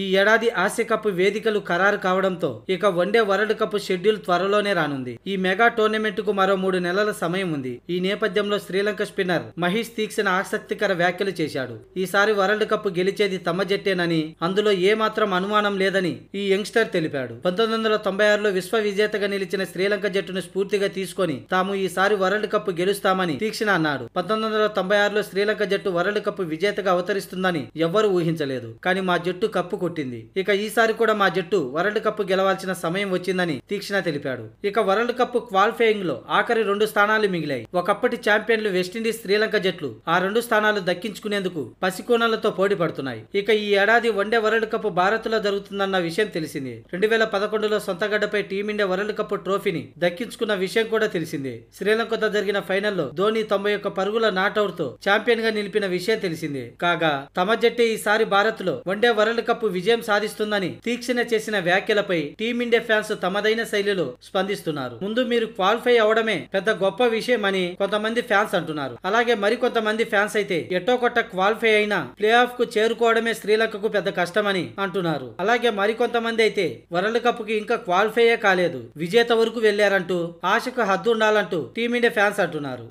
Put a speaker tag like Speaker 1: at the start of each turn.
Speaker 1: ఈ ఏడాది Asia cup వేదికలు ఖరారు కావడంతో ఇక వన్డే వరల్డ్ కప్ షెడ్యూల్ త్వరలోనే రానుంది ఈ మెగా టోర్నమెంట్ కు మరో మూడు నెలల సమయం ఉంది ఈ నేపథ్యంలో శ్రీలంక స్పిన్నర్ మహేష్ తీక్షణ ఆసక్తికర వ్యాఖ్యలు చేశాడు ఈసారి వరల్డ్ కప్ గెలిచేది తమ జట్టేనని అందులో ఏమాత్రం అనుమానం లేదని ఈ యంగ్స్టర్ తెలిపాడు పంతొమ్మిది వందల తొంభై ఆరులో విశ్వ విజేతగా నిలిచిన శ్రీలంక జట్టును స్ఫూర్తిగా తీసుకొని తాము ఈసారి వరల్డ్ కప్ గెలుస్తామని తీక్షణ అన్నాడు పంతొమ్మిది వందల తొంభై ఆరులో శ్రీలంక జట్టు వరల్డ్ కప్ విజేతగా అవతరిస్తుందని ఎవ్వరూ ఊహించలేదు కానీ మా జట్టు కప్పు కొట్టింది ఇక ఈసారి కూడా మా జట్టు వరల్డ్ కప్ గెలవాల్సిన సమయం వచ్చిందని తీక్షణ తెలిపాడు ఇక వరల్డ్ కప్ క్వాలిఫైయింగ్ లో ఆఖరి రెండు స్థానాలు మిగిలాయి ఒకప్పటి ఛాంపియన్లు వెస్టిండీస్ శ్రీలంక జట్లు ఆ రెండు స్థానాలు దక్కించుకునేందుకు పసికోణాలతో పోటీ పడుతున్నాయి ఇక ఈ ఏడాది వన్డే వరల్డ్ కప్ భారత్ లో జరుగుతుందన్న విషయం తెలిసింది రెండు వేల పదకొండులో సొంతగడ్డపై టీమిండియా వరల్డ్ కప్ ట్రోఫీని దక్కించుకున్న విషయం కూడా తెలిసింది శ్రీలంకతో జరిగిన ఫైనల్లో ధోని తొంభై ఒక్క పరుగుల నాటౌట్ తో ఛాంపియన్ గా నిలిపిన విషయం తెలిసింది కాగా తమ జట్టే ఈసారి భారత్ లో వన్డే వరల్డ్ కప్ విజయం సాధిస్తుందని తీక్షణ చేసిన వ్యాఖ్యలపై టీమిండియా ఫ్యాన్స్ తమదైన శైలిలో స్పందిస్తున్నారు ముందు మీరు క్వాలిఫై అవడమే పెద్ద గొప్ప విషయం అని కొంతమంది ఫ్యాన్స్ అంటున్నారు అలాగే మరికొంతమంది ఫ్యాన్స్ అయితే ఎట్టో కొట్ట క్వాలిఫై అయినా ప్లే ఆఫ్ కు చేరుకోవడమే శ్రీలంకకు పెద్ద కష్టమని అంటున్నారు అలాగే మరికొంతమంది అయితే వరల్డ్ కప్ కి ఇంకా క్వాలిఫైయే కాలేదు విజేత వరకు వెళ్లారంటూ ఆశకు హద్దు ఉండాలంటూ టీమిండియా ఫ్యాన్స్ అంటున్నారు